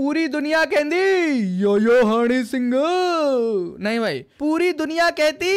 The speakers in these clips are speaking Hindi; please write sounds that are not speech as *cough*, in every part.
पूरी दुनिया कहती यो यो हनी सिंह नहीं भाई पूरी दुनिया कहती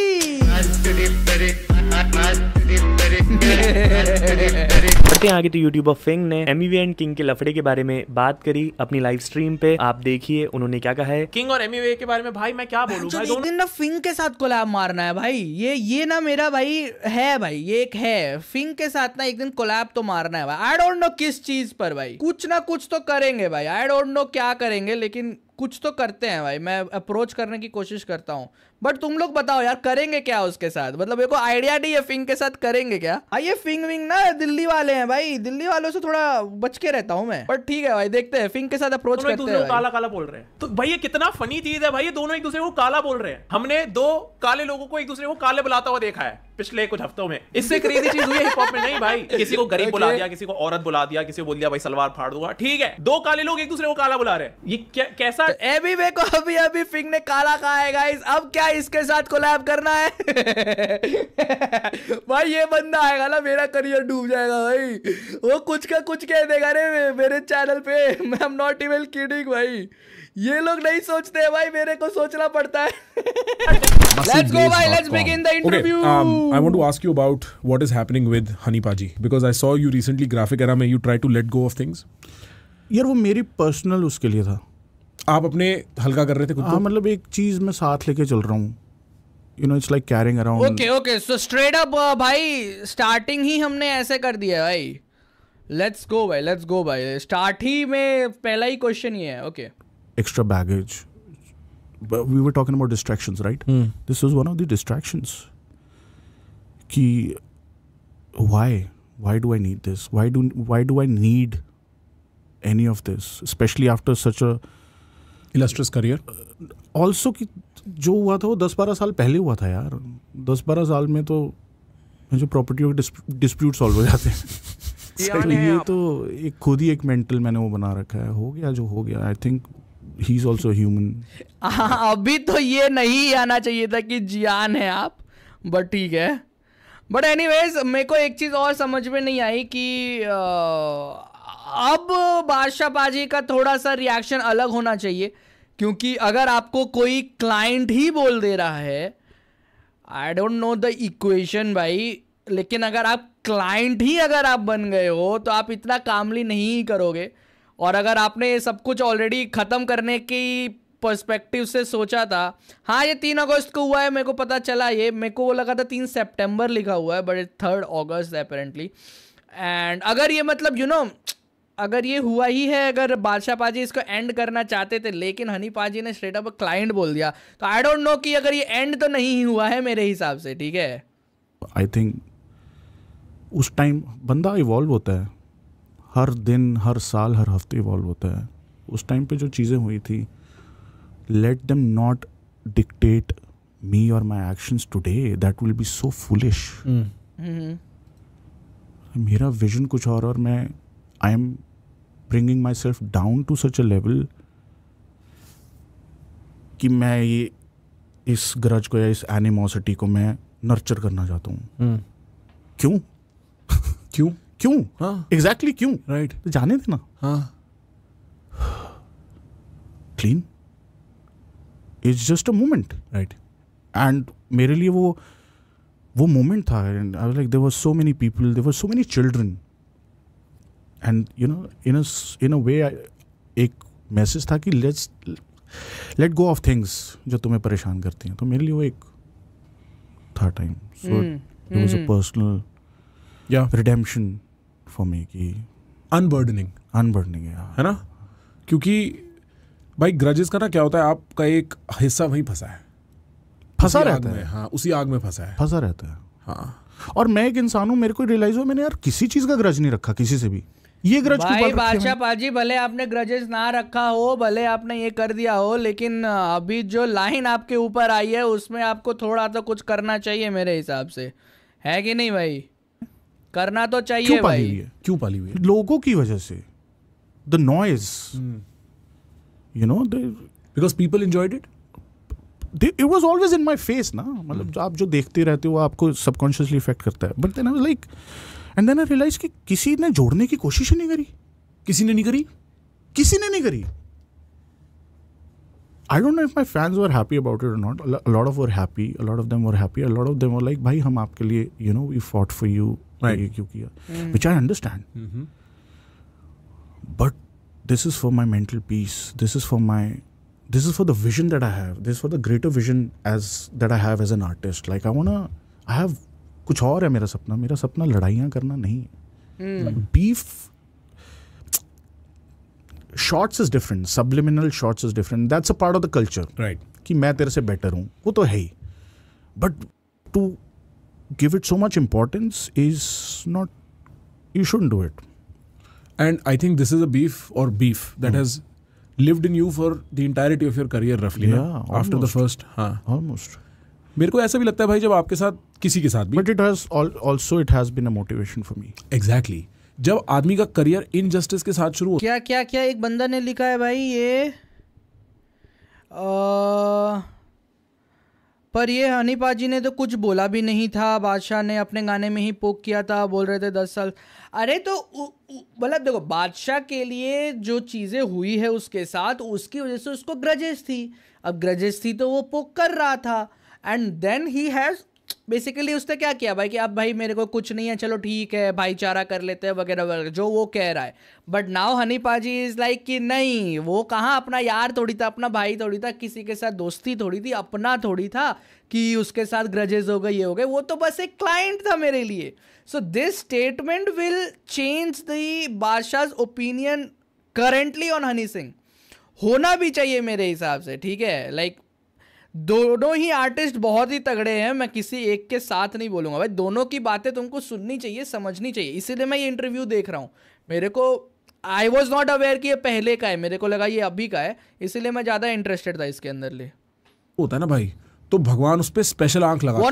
बढ़ते आगे तो यूट्यूबर फिंग ने एमीवे एंड किंग के लफड़े के बारे में बात करी अपनी लाइव स्ट्रीम पे आप देखिए उन्होंने क्या कहा है किंग और एमीवे e के बारे में भाई मैं क्या बोलूँ ना फिंग के साथ कोलाब मारना है भाई ये ये ना मेरा भाई है भाई ये एक है फिंग के साथ ना एक दिन कोलाब तो मारना है आई डोंट नो किस चीज पर भाई कुछ ना कुछ तो करेंगे भाई आई डोंट नो क्या करेंगे लेकिन कुछ तो करते हैं भाई मैं अप्रोच करने की कोशिश करता हूँ बट तुम लोग बताओ यार करेंगे क्या उसके साथ मतलब मेरे को आइडिया नहीं है फिंग के साथ करेंगे क्या हाँ ये फिंग विंग ना दिल्ली वाले हैं भाई दिल्ली वालों से थोड़ा बच के रहता हूँ मैं बट ठीक है भाई देखते हैं फिंग के साथ अप्रोच करते हैं काला काला बोल रहे हैं तो भाई ये कितना फनी चीज है भाई ये दोनों एक दूसरे को काला बोल रहे हैं हमने दो काले लोगों को एक दूसरे को काले बुलाता हुआ देखा है पिछले कुछ हफ्तों में इससे क्रेजी चीज हुई हिप हॉप में नहीं भाई किसी को गरीब बुला दिया किसी को औरत बुला दिया किसी को बोल दिया भाई सलवार फाड़ दूंगा ठीक है दो काले लोग एक दूसरे को काला बुला रहे हैं ये कैसा तो अभी को अभी अभी फिंग ने काला कहा है गाइस अब क्या भाई इसके साथ कोलैब करना है *laughs* भाई ये बंदा आएगा ना मेरा करियर डूब जाएगा भाई वो कुछ का कुछ कह देगा रे मेरे चैनल पे मैं एम नॉट इवेल किडिंग भाई ये लोग नहीं सोचते भाई मेरे को सोचना पड़ता है लेट्स *laughs* गो भाई let's begin the interview I want to ask you about what is happening with Honey paaji because I saw you recently Graphic Era में you try to let go of things यार वो मेरी पर्सनल उसके लिए था आप अपने हल्का कर रहे थे खुद हाँ मतलब एक चीज़ मैं साथ लेके चल रहा हूँ you know it's like carrying around okay okay so straight up भाई स्टार्टिंग ही हमने ऐसे कर दिया भाई लेट्स गो भाई लेट्स गो भाई स्टार्ट ही में पहला ही क्वेश्चन ये है okay extra baggage we were talking about distractions right this was one of the distractions कि why why do I need this why do why do I need any of this especially after such a illustrious career also कि जो हुआ था वो दस बारह साल पहले हुआ था यार दस बारह साल में तो जो प्रॉपर्टी के डिस्प्यूट सॉल्व हो जाते हैं *laughs* ये *laughs* तो, तो एक खुद ही एक मेंटल मैंने वो बना रखा है हो गया जो हो गया I think he is also human अभी तो ये नहीं आना चाहिए था कि जियान है आप बट ठीक है बट एनी मेरे को एक चीज़ और समझ में नहीं आई कि आ, अब बादशाह बाजी का थोड़ा सा रिएक्शन अलग होना चाहिए क्योंकि अगर आपको कोई क्लाइंट ही बोल दे रहा है I don't know the equation भाई लेकिन अगर आप क्लाइंट ही अगर आप बन गए हो तो आप इतना कामली नहीं करोगे और अगर आपने ये सब कुछ ऑलरेडी ख़त्म करने की पर्सपेक्टिव से सोचा था हाँ ये तीन अगस्त को हुआ है मेरे को पता चला ये मेरे को वो लगा था तीन सेप्टेम्बर लिखा हुआ है but third August apparently and अगर ये मतलब यू you नो know, अगर ये हुआ ही है अगर बादशाह पाजी इसको एंड करना चाहते थे लेकिन हनी पाजी ने स्ट्रेट अप क्लाइंट बोल दिया तो आई डोंट नो कि अगर ये एंड तो नहीं हुआ है मेरे हिसाब से ठीक है आई थिंक उस टाइम बंदा इवॉल्व होता है हर दिन हर साल हर हफ्ते इवॉल्व होता है उस टाइम पे जो चीज़ें हुई थी let them not dictate me और my action today that will be so foolish मेरा विजन कुछ और और मैं am bringing myself down to such a level कि मैं ये इस ग्रज को या इस एनिमोसिटी को मैं नर्चर करना चाहता हूँ हम्म। क्यों क्यों क्यों एग्जैक्टली हाँ। क्यों राइट तो जाने देना ना clean it's just a moment right and मेरे लिए वो वो मोमेंट था and I like there were so many people there were so many children and you know in in a way एक मैसेज था कि let's let go of things जो तुम्हें परेशान करती हैं तो मेरे लिए वो एक था time so it was a personal या रिडेम्पशन फॉर मी की अनबर्डनिंग अनबर्डनिंग है ना क्योंकि भाई ग्रजेस का ना क्या होता है आपका एक हिस्सा वहीं फंसा है फंसा रहता है हाँ उसी आग में फंसा है फंसा रहता है हाँ और मैं एक इंसान हूँ मेरे को रियलाइज हुआ मैंने यार किसी चीज़ का ग्रज नहीं रखा किसी से भी ये ग्रज भाई बादशाह पाजी भले आपने ग्रजेस ना रखा हो भले आपने ये कर दिया हो लेकिन अभी जो लाइन आपके ऊपर आई है उसमें आपको थोड़ा तो कुछ करना चाहिए मेरे हिसाब से है कि नहीं भाई करना तो चाहिए क्यों पाली भाई क्यों पाली हुई लोगों की वजह से the noise you know because people enjoyed it it was always in my face ना मतलब आप जो देखते रहते हो आपको सबकॉन्शियसली इफेक्ट करता है but then like and then I realise कि किसी ने जोड़ने की कोशिश ही नहीं करी किसी ने नहीं करी किसी ने नहीं करी I don't know if my fans were happy about it not lot of were happy lot of them were happy lot of them were like भाई हम आपके लिए you know we fought for you ये क्यों किया which I understand but this is for my mental peace this is for my this is for the vision that I have. This is for the greater vision as that I have as an artist. Like I wanna, I have कुछ और है मेरा सपना मेरा सपना लड़ाइयाँ करना नहीं है beef shots is different subliminal shots is different that's a part of the culture right कि मैं तेरे से बेटर हूँ वो तो है ही but to give it so much importance is not you should do it and I think this is a beef और beef that has lived in you for the entirety of your career रफली आफ्टर द फर्स्ट हाँ ऑलमोस्ट मेरे को ऐसा भी लगता है भाई जब आपके साथ किसी के साथ भी but it has also it has been a motivation for me exactly जब आदमी का करियर इनजस्टिस के साथ शुरू हो क्या क्या क्या एक बंदा ने लिखा है भाई ये आ, पर ये हनीपा जी ने तो कुछ बोला भी नहीं था बादशाह ने अपने गाने में ही पोक किया था बोल रहे थे दस साल अरे तो मतलब देखो बादशाह के लिए जो चीज़ें हुई है उसके साथ उसकी वजह से उसको ग्रजेस थी अब ग्रजेस थी तो वो पोक कर रहा था and then he has basically उसने क्या किया भाई कि अब भाई मेरे को कुछ नहीं है चलो ठीक है भाईचारा कर लेते हैं वगैरह वगैरह जो वो कह रहा है बट नाउ हनी पाजी इज़ लाइक कि नहीं वो कहाँ अपना यार थोड़ी था अपना भाई थोड़ी था किसी के साथ दोस्ती थोड़ी थी अपना थोड़ी था कि उसके साथ ग्रजेज हो गए ये हो गए वो तो बस एक क्लाइंट था मेरे लिए so this statement will change the Badshah opinion currently on Honey Singh होना भी चाहिए मेरे हिसाब से ठीक है लाइक दोनों ही आर्टिस्ट बहुत ही तगड़े हैं मैं किसी एक के साथ नहीं बोलूंगा भाई दोनों की बातें तुमको सुननी चाहिए समझनी चाहिए इसीलिए मैं ये इंटरव्यू देख रहा हूँ मेरे को आई वॉज नॉट अवेयर कि ये पहले का है मेरे को लगा ये अभी का है इसीलिए मैं ज़्यादा इंटरेस्टेड था इसके अंदर ले होता है ना भाई तो भगवान उस पर स्पेशल आंख लगा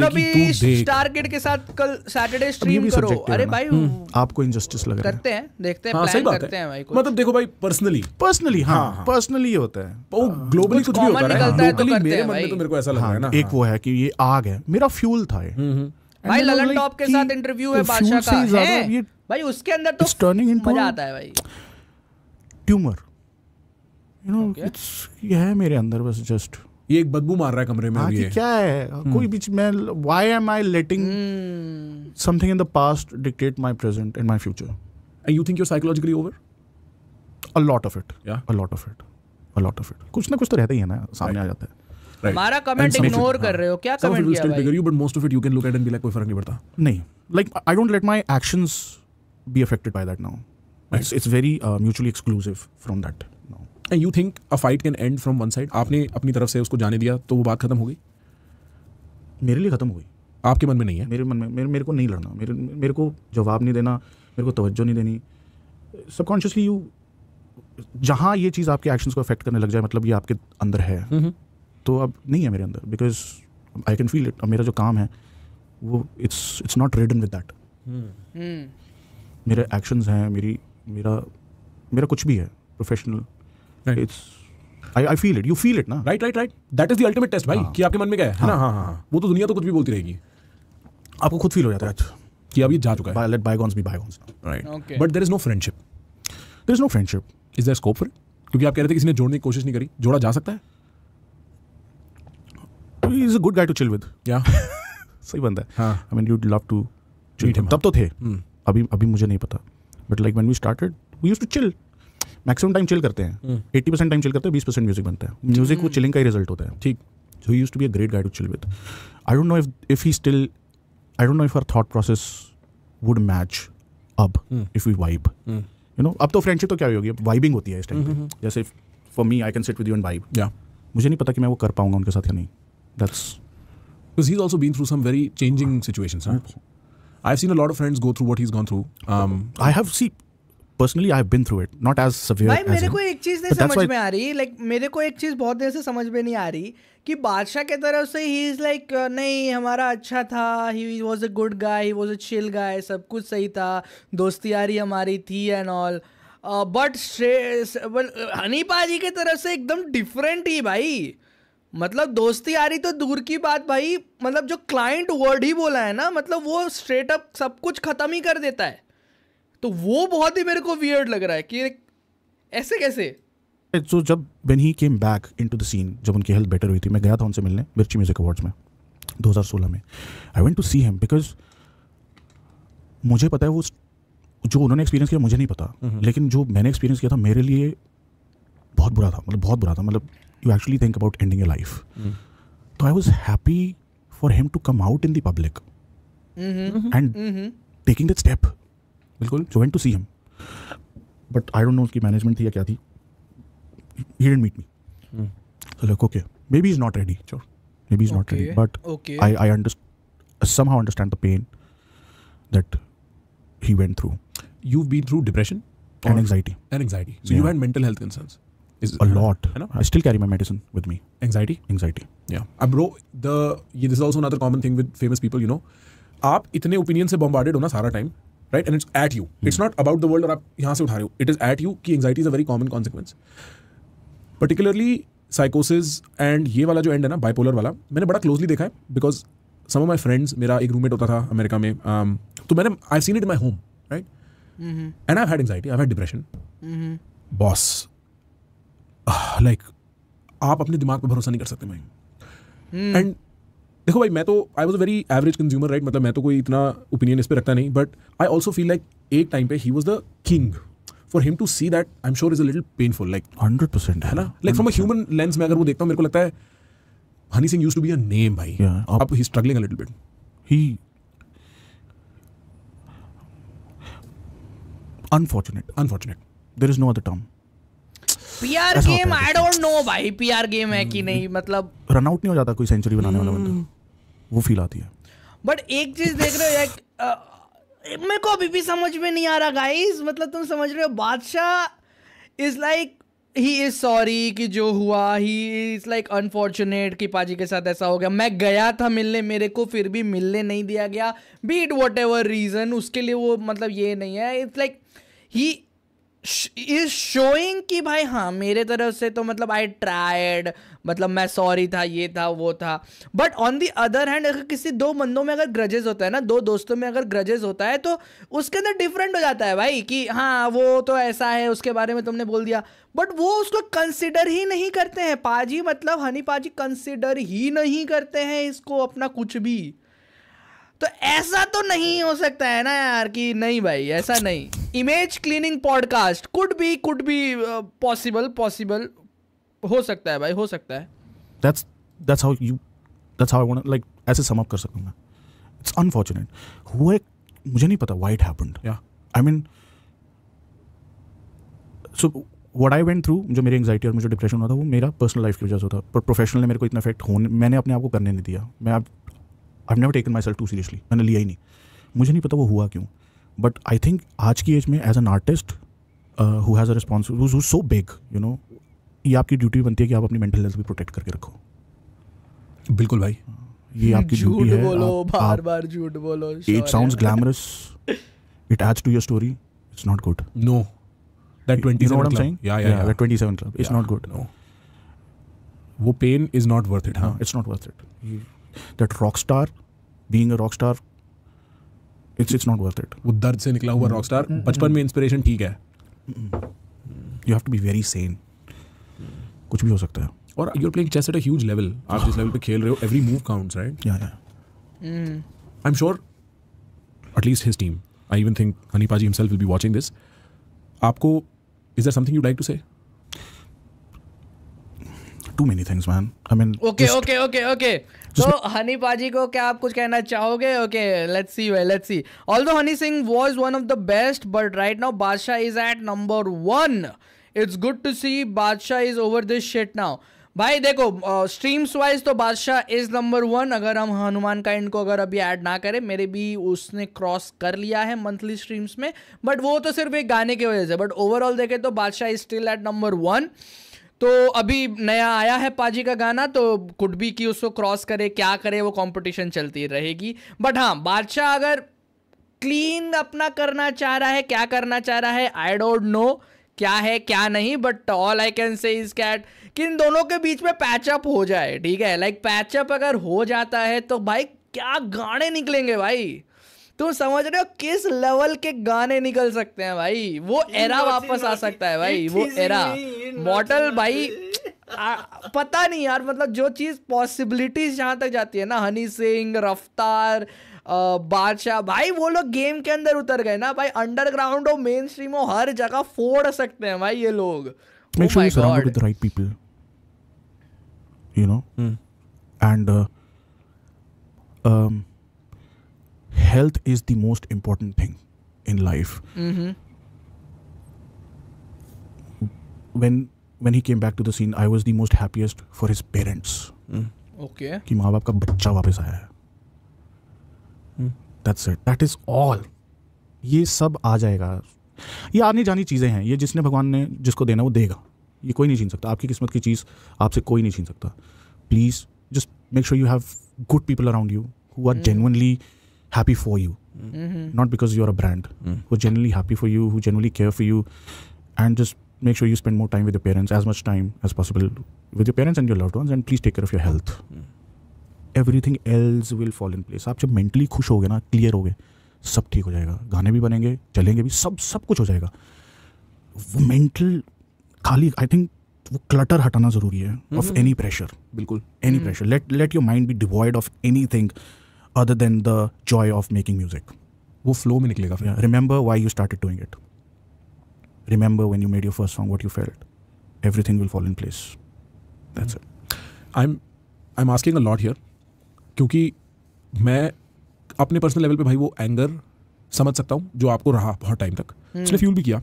टारगेट के साथ कल सैटरडे स्ट्रीम करो अरे भाई हम्म। आपको इनजस्टिस लग रहा करते हैं देखते हैं हाँ, सही बात करते है। हैं भाई मतलब देखो भाई पर्सनली पर्सनली हाँ पर्सनली हाँ, हाँ। होता है वो ग्लोबली कुछ भी होता है लोकली तो मेरे मन में तो मेरे को ऐसा लग हाँ, रहा है ना एक वो है कि ये आग है मेरा फ्यूल था हम्म, हम्म। भाई ललन टॉप के साथ इंटरव्यू है बादशाह का है भाई उसके अंदर तो टर्निंग इनटू मजा आता है भाई ट्यूमर यू नो इट्स ये है मेरे अंदर बस जस्ट ये एक बदबू मार रहा है कमरे में हाँ, ये क्या है हम्म। कोई बीच में why am I letting something in the past dictate my present and my future and you think you psychologically over a lot of it या a lot of it a lot of it कुछ ना कुछ तो रहता ही है ना सामने right. आ जाता है हमारा कमेंट इग्नोर हाँ। कर रहे हो क्या कमेंट किया भाई bigger you but most of it you can look at and be like कोई फर्क नहीं पड़ता नहीं like I don't let my actions be affected by that now it's it's very mutually exclusive from that and you think a fight can end from one side आपने अपनी तरफ से उसको जाने दिया तो वो बात खत्म हो गई मेरे लिए ख़त्म हो गई आपके मन में नहीं है मेरे मन में मेरे मेरे को नहीं लड़ना मेरे मेरे को जवाब नहीं देना मेरे को तवज्जो नहीं देनी सबकॉन्शियसली यू जहाँ ये चीज़ आपके एक्शंस को अफेक्ट करने लग जाए मतलब ये आपके अंदर है हम्म हम्म। तो अब नहीं है मेरे अंदर because I can feel it और मेरा जो काम है वो it's it's not ridden with that मेरे एक्शंस हैं मेरी मेरा मेरा कुछ भी है प्रोफेशनल ना right right right that is the ultimate test भाई कि आपके मन में क्या है हाँ। हाँ, हाँ. हाँ हाँ वो तो दुनिया तो कुछ भी बोलती रहेगी आपको खुद फील हो जाता है कि अब ये जा चुका है let bygones be bygones right but there is no friendship there is no friendship is there scope for क्योंकि आप कह रहे थे किसी ने जोड़ने की कोशिश नहीं करी जोड़ा जा सकता है is a good guy to chill with या सही बंदा है I mean you love to तब हाँ। तो थे हम्म। अभी अभी मुझे नहीं पता but like when we started we used to chill maximum time chill करते हैं एट्टी परसेंट टाइम चिल करते हैं बीस परसेंट म्यूजिक बनता है म्यूजिक वो चिलिंग का ही रिजल्ट होता है ठीक so used to be a great guy to chill with I don't know if if he still I don't know if our thought process would match अब if you vibe you know अब तो फ्रेंडशिप तो क्या होगी वाइबिंग होती है इस टाइम हम्म, हम्म। जैसे for me I can sit with you and vibe मुझे नहीं पता कि मैं वो कर पाऊंगा उनके साथ या नहीं that's because he's also been through some very changing situations. Huh? I've seen a lot of friends go through what he's gone through. Um, I have seen personally I have been through it not as saviour भाई मेरे को एक चीज नहीं समझ में आ रही लाइक मेरे को एक चीज बहुत देर से समझ में नहीं आ रही कि बादशाह के तरफ से ही इज लाइक नहीं हमारा अच्छा था he was a good guy he was a chill guy सब कुछ सही था दोस्ती यारी हमारी थी एंड ऑल बट हनीपा जी के तरफ से एकदम डिफरेंट ही भाई मतलब दोस्ती आ रही तो दूर की बात भाई मतलब जो क्लाइंट वर्ड ही बोला है ना मतलब वो स्ट्रेट अप सब कुछ खत्म ही कर देता है तो वो बहुत ही मेरे को वियर्ड लग रहा है कि ऐसे कैसे सो जब when he came back into the scene जब उनकी हेल्थ बेटर हुई थी मैं गया था उनसे मिलने मिर्ची म्यूजिक अवार्ड्स में 2016 में I went to see him because मुझे पता है वो जो उन्होंने एक्सपीरियंस किया मुझे नहीं पता हम्म। लेकिन जो मैंने एक्सपीरियंस किया था मेरे लिए बहुत बुरा था मतलब बहुत बुरा था मतलब you actually think about ending life तो I was happy for him to come out in the public and taking that step बिल्कुल जो went to see him but I don't know उसकी मैनेजमेंट थी या क्या थी he didn't meet me so like okay maybe is not ready sure maybe is not ready but I I understand somehow understand the pain that he went through you been through depression and anxiety and anxiety so yeah. you had mental health concerns is a lot you know? i still carry my medicine with me anxiety anxiety yeah uh, bro the yeah, this is also another common thing with famous people you know आप इतने ओपिनियन से बॉम्बार्डेड हो ना सारा time right and it's at you it's not about the world और आप यहाँ से उठा रहे हो इट इज़ एट यू की anxiety is a very common consequence particularly साइकोसिस एंड ये वाला जो एंड है ना बाइपोलर वाला मैंने बड़ा क्लोजली देखा है because some of my friends मेरा एक रूममेट होता था अमेरिका में um, तो मैंने I seen it my home right and I had anxiety I had depression boss like आप अपने दिमाग पर भरोसा नहीं कर सकते मैं एंड hmm. देखो भाई मैं तो I was a very average consumer right मतलब मैं तो कोई इतना ओपिनियन इस पर रखता नहीं but I also feel like एक टाइम पे he was the king for him to see that I am sure is a little painful like hundred percent है ना like from a human lens में अगर वो देखता हूँ मेरे को लगता है Honey Singh used to be a name भाई अब he struggling a little bit he unfortunate unfortunate there is no other term PR game I don't know भाई पीआर गेम है कि hmm. नहीं मतलब रन आउट नहीं हो जाता कोई सेंचुरी बनाने वाला बंदा hmm. वो फील आती है बट एक चीज देख रहे हो एक मेरे को अभी भी समझ में नहीं आ रहा गाइस मतलब तुम समझ रहे हो Badshah is like he is sorry कि जो हुआ ही इज लाइक अनफॉर्चुनेट कि पाजी के साथ ऐसा हो गया मैं गया था मिलने मेरे को फिर भी मिलने नहीं दिया गया बीट वॉट एवर रीज़न उसके लिए वो मतलब ये नहीं है it's like he is showing कि भाई हाँ मेरे तरफ से तो मतलब आई ट्राइड मतलब मैं सॉरी था ये था वो था but on the other hand अगर किसी दो बंदों में अगर ग्रजेस होता है ना दो दोस्तों में अगर ग्रजेस होता है तो उसके अंदर डिफरेंट हो जाता है भाई कि हाँ वो तो ऐसा है उसके बारे में तुमने बोल दिया बट वो उसको कंसिडर ही नहीं करते हैं पाजी मतलब हनी पाजी कंसिडर ही नहीं करते हैं इसको अपना कुछ भी तो ऐसा तो नहीं हो सकता है ना यार कि नहीं भाई ऐसा नहीं image cleaning podcast could be could be possible possible हो सकता है भाई हो सकता है that's that's how you that's how I want like ऐसे सम अप कर सकूं मैं इट्स अनफॉर्चुनेट हुआ मुझे नहीं पता व्हाई इट हैपेंड या I mean so what I went through जो मेरी एंगजाइटी और मुझे डिप्रेशन हुआ था वो मेरा पर्सनल लाइफ की वजह से होता पर प्रोफेशनल ने मेरे को इतना इफेक्ट होने मैंने अपने आप को करने नहीं दिया मैं I never taken myself too seriously मैंने लिया ही नहीं मुझे नहीं पता वो हुआ क्यों बट आई थिंक आज की एज में as an artist who has a response who so big you know ये आपकी ड्यूटी बनती है कि आप अपनी मेंटल हेल्थ भी प्रोटेक्ट करके रखो बिल्कुल भाई ये hmm, आपकी ड्यूटी है बोलो, आप, बार बार झूठ बोलो it sound glamorous it adds to your story it's not good no that 27 you know what Yeah, yeah, yeah, 27 club. It's yeah. not good. No. वो pain is not worth it हाँ it's not worth it that rock star being a rock star it's it's not worth it वो दर्द से निकला हुआ रॉक स्टार बचपन में इंस्पिरेशन ठीक है you have to be very sane कुछ भी हो सकता है और you are playing chess at a huge level आप जिस लेवल पे खेल रहे हो एवरी मूव काउंट्स राइट या या I am sure at least his team I even think Honey paaji himself will be watching this आपको is there something you like to say to many things man I mean okay okay okay okay तो हनी पाजी को क्या आप कुछ कहना चाहोगे okay let's see well let's see although Honey Singh was one of the best but right now Badshah is at number one it's good to see Badshah is over this shit now भाई देखो स्ट्रीम्स वाइज तो बादशाह इज नंबर वन अगर हम हनुमान का इनको अगर अभी ऐड ना करें मेरे भी उसने क्रॉस कर लिया है मंथली स्ट्रीम्स में बट वो तो सिर्फ एक गाने की वजह से बट ओवरऑल देखें तो Badshah is still at number one तो अभी नया आया है पाजी का गाना तो कुड भी की उसको क्रॉस करे क्या करे वो कंपटीशन चलती रहेगी बट हाँ बादशाह अगर क्लीन अपना करना चाह रहा है क्या करना चाह रहा है आई डोंट नो क्या है क्या नहीं but all I can say is cat कि इन दोनों के बीच में पैचअप हो जाए ठीक है लाइक like, पैचअप अगर हो जाता है तो भाई क्या गाने निकलेंगे भाई तुम समझ रहे हो किस लेवल के गाने निकल सकते हैं भाई वो एरा वापस आ सकता है भाई वो एरा मॉडल भाई आ, पता नहीं यार मतलब जो चीज़ पॉसिबिलिटीज जहां तक जाती है ना हनी सिंह रफ्तार बादशाह भाई वो लोग गेम के अंदर उतर गए ना भाई अंडरग्राउंड हो मेन स्ट्रीम हो हर जगह फोड़ सकते हैं भाई ये लोग make oh sure oh you surround hmm. uh, um, health is the most important thing in life. Mm-hmm. When when he came back to the scene, I was the most happiest for his parents. Mm. Okay. Mm. That's it. That is all. ये सब आ जाएगा ये आने जानी चीज़ें हैं ये जिसने भगवान ने जिसको देना वो देगा ये कोई नहीं छीन सकता आपकी किस्मत की चीज़ आपसे कोई नहीं छीन सकता please just make sure you have good people around you who are genuinely happy for you mm-hmm. not because you're a brand mm-hmm. who genuinely happy for you who genuinely care for you and just make sure you spend more time with your parents as much time as possible with your parents and your loved ones and please take care of your health mm. Else will fall in place आप जब मेंटली खुश हो गए ना क्लियर हो गए सब ठीक हो जाएगा गाने भी बनेंगे चलेंगे भी सब सब कुछ हो जाएगा वो मेंटल खाली आई थिंक वो क्लटर हटाना जरूरी है ऑफ एनी प्रेशर बिल्कुल any pressure let let your mind be devoid of anything other than the joy of making music वो फ्लो में निकलेगा फिर remember why you start doing it remember when you made your first song what you felt everything will fall in place that's I am I am asking a lot here क्योंकि मैं अपने पर्सनल लेवल पे भाई वो एंगर समझ सकता हूँ जो आपको रहा बहुत टाइम तक हम्म। उसने फ्यूल भी किया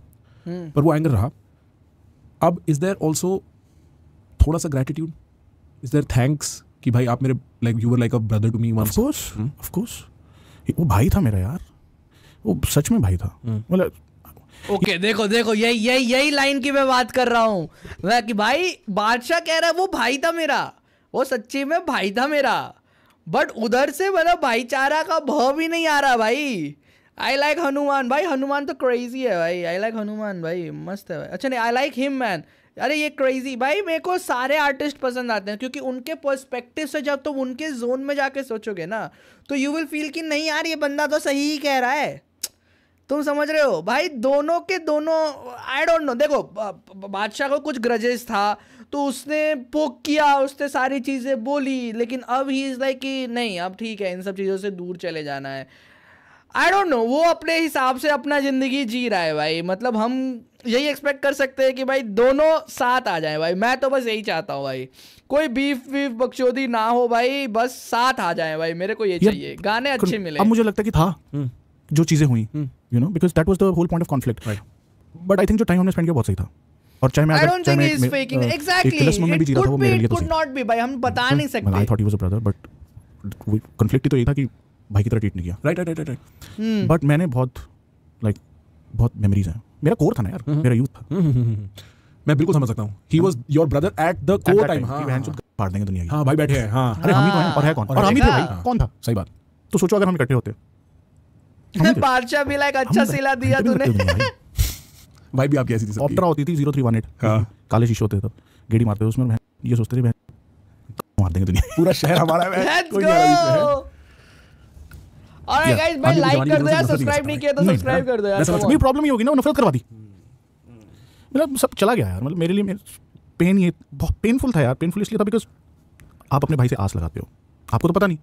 हम्म। पर वो एंगर रहा अब इज़ देयर ऑल्सो थोड़ा सा ग्रैटिट्यूड इज़ देयर थैंक्स कि भाई आप मेरे like you were like a brother to me one course of course वो भाई था मेरा यार वो सच में भाई था मतलब hmm. ओके okay, देखो देखो यही यही यही लाइन की मैं बात कर रहा हूँ मैं कि भाई बादशाह कह रहा है वो भाई था मेरा वो सच्ची में भाई था मेरा बट उधर से मतलब भाईचारा का भाव भी नहीं आ रहा भाई आई लाइक हनुमान भाई हनुमान तो क्रेजी है भाई आई लाइक हनुमान भाई मस्त है भाई अच्छा नहीं आई लाइक हिम मैन अरे ये क्रेजी भाई मेरे को सारे आर्टिस्ट पसंद आते हैं क्योंकि उनके पर्सपेक्टिव से जब तुम तो उनके जोन में जाके सोचोगे ना तो यू विल फील कि नहीं यार ये बंदा तो सही ही कह रहा है तुम समझ रहे हो भाई दोनों के दोनों आई डोंट नो देखो बादशाह को कुछ ग्रजेस था तो उसने पोक किया उसने सारी चीज़ें बोली लेकिन अब ही इज़ लाइक कि नहीं अब ठीक है इन सब चीज़ों से दूर चले जाना है आई डोंट नो वो अपने हिसाब से अपना ज़िंदगी जी रहा है भाई मतलब हम यही एक्सपेक्ट कर सकते हैं कि भाई दोनों साथ आ जाए भाई मैं तो बस यही चाहता हूँ भाई कोई बीफ वीफ बकचोदी ना हो भाई बस साथ आ जाए भाई मेरे को ये चाहिए गाने अच्छे मिले अब मुझे लगता है कि था हम्म। जो चीज़ें हुई you know because that was the whole point of conflict but I think जो टाइम हमने स्पेंड किया बहुत सही था और चाहे मैं I don't think he is faking exactly it could be it could not be भाई हम बता हाँ? नहीं सकते I thought he was a brother but conflict ही तो ये था कि भाई की तरह ट्रीट नहीं किया right right right right but मैंने बहुत लाइक like, बहुत मेमोरीज हैं मेरा कोर था ना यार mm-hmm. मेरा यूथ था mm-hmm. मैं बिल्कुल समझ सकता हूँ he was your brother at the core time फाड़ देंगे दुनिया की हाँ भाई बैठे हैं हाँ अरे हम ही तो हैं और है कौन और हम ही थे भाई हाँ। कौन था सही बात तो सोचो अगर हम इकट्ठे होते बादशाह *laughs* भी लाइक अच्छा सिला दिया तो तूने भाई *laughs* भी आपकी ऐसी थी ऑप्टरा होती थी जीरो थ्री वन एट काले शीशे होते थे गेड़ी मारते उसमें ये सोचते थे मार देंगे दुनिया पूरा शहर हमारा है *laughs* गाइस भाई लाइक कर दो यार सब्सक्राइब नहीं किया तो सब्सक्राइब कर दो यार मेरी प्रॉब्लम होगी ना नफरत करवा दी मतलब सब चला गया यार मतलब मेरे लिए पेन ये बहुत पेनफुल था यार पेनफुल इसलिए था बिकॉज आप अपने भाई से आस लगाते हो आपको तो पता नहीं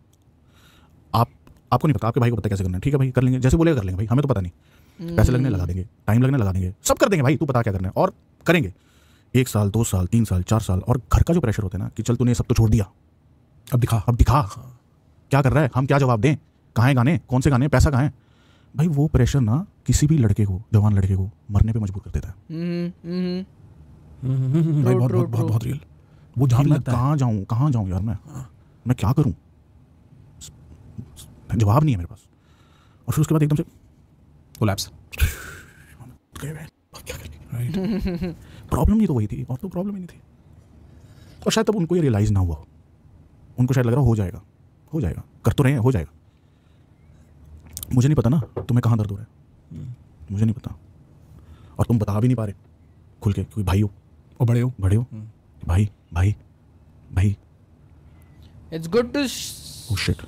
आप आपको नहीं पता आपके भाई को पता कैसे करना है ठीक है भाई कर लेंगे जैसे बोलेगा कर लेंगे भाई हमें तो पता नहीं पैसे लगने लगा देंगे टाइम लगने लगा देंगे सब कर देंगे भाई तू पता क्या करना है और करेंगे एक साल दो साल तीन साल चार साल और घर का जो प्रेशर होता है ना कि चल तूने सब तो छोड़ दिया अब दिखा अब दिखा क्या कर रहा है हम क्या जवाब दें कहाँ हैं गाने कौन से गाने पैसा कहाँ है भाई वो प्रेशर ना किसी भी लड़के को जवान लड़के को मरने पे मजबूर कर देता है हम्म, हम्म, हम्म। भाई बहुत बहुत बहुत बहुत रियल वो जहाँ मैं कहाँ जाऊँ कहाँ जाऊँ यार मैं हाँ। मैं क्या करूँ जवाब नहीं है मेरे पास और फिर उसके बाद एकदम से कोलैप्स प्रॉब्लम ही तो वही थी और तो प्रॉब्लम ही नहीं थी और शायद तब उनको ये रियलाइज़ ना हुआ उनको शायद लग रहा हो जाएगा हो जाएगा कर तो रहे हैं हो जाएगा मुझे नहीं पता ना तुम्हें कहाँ दर्द हो रहा है हम्म। मुझे नहीं पता और तुम बता भी नहीं पा रहे खुल के क्योंकि भाई हो और बड़े हो बड़े हो हम्म। भाई भाई भाई इट्स गुड टू शिट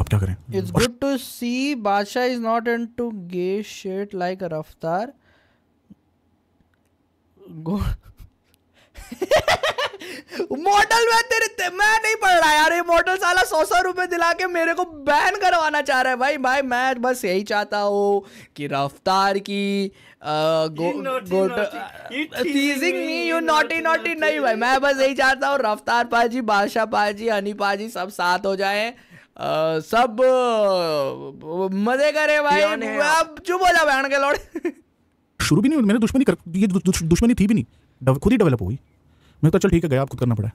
अब क्या करें it's good to see Badshah is not into gay shit like Raftaar model *laughs* में तेरे मैं नहीं पढ़ रहा यार ये मॉडल साला सौ सौ रुपए दिला के मेरे को बैन करवाना चाह रहा है भाई भाई मैं बस यही चाहता हूँ कि रफ्तार की teasing me you naughty naughty नहीं भाई मैं बस यही चाहता हूँ रफ्तार पाजी बादशाह पाजी हनी पाजी सब साथ हो जाए सब मजे करे भाई आप चुप हो जाओ बहन के लौट शुरू भी नहीं मैंने दुश्मनी कर ये दुश्मनी थी भी नहीं खुद ही डेवलप हुई मैं तो चल ठीक है गया आपको करना पड़ा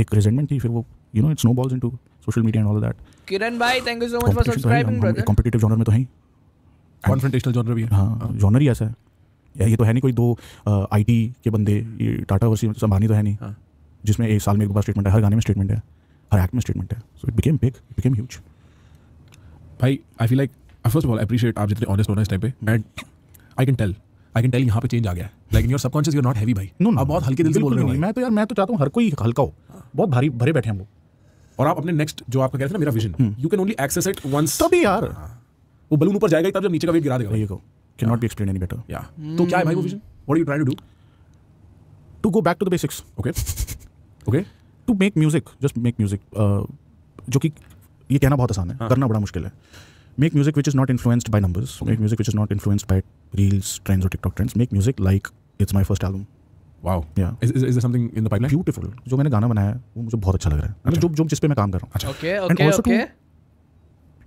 एक रिजेंटमेंट थी फिर वो you know it's no balls into social media and all that Kiran भाई thank you so much for subscribing brother competitive genre में तो है कॉन्फ्रेंटेशनल जॉनर भी है हां जॉनर हाँ। ही ऐसा है यार ये तो है नहीं कोई दो आईटी के बंदे ये टाटा वर्सी संभानी तो है नहीं हाँ। जिसमें एक साल में एक बार स्टेटमेंट है हर गाने में स्टेटमेंट है हर एक्ट में स्टेटमेंट है so it became big became huge भाई I feel like first of all appreciate आप जितने ऑनेस्ट होना इस टाइम पे and I can tell I can tell यहाँ पे चेंज आ गया like in your subconscious you not heavy भाई नो no, no, बहुत हल्के दिल से बोल रहे हो मैं तो यार मैं तो चाहता हूँ हर कोई हल्का हो बहुत भारी भरे बैठे हम लोग और आप अपने नेक्स्ट जो आपका कह रहे थे ना मेरा vision you can only access it once तभी यार वो बलून ऊपर जाएगा तब जब नीचे का वेट गिरा देगा भैया को can not be explain any better या तो क्या है भाई वो vision what are you trying to do to go back to the basics okay okay to make music just make music जो कि ये कहना बहुत आसान है हाँ। करना बड़ा मुश्किल है make music which is not influenced by numbers make music which is not influenced by reels, trends, or TikTok trends. Make music like it's my first album. Wow yeah is is something in the pipeline beautiful जो मैंने गाना बनाया है वो मुझे बहुत अच्छा लग रहा है अच्छा. मतलब जो जो जिस पे मैं काम कर रहा हूँ okay okay okay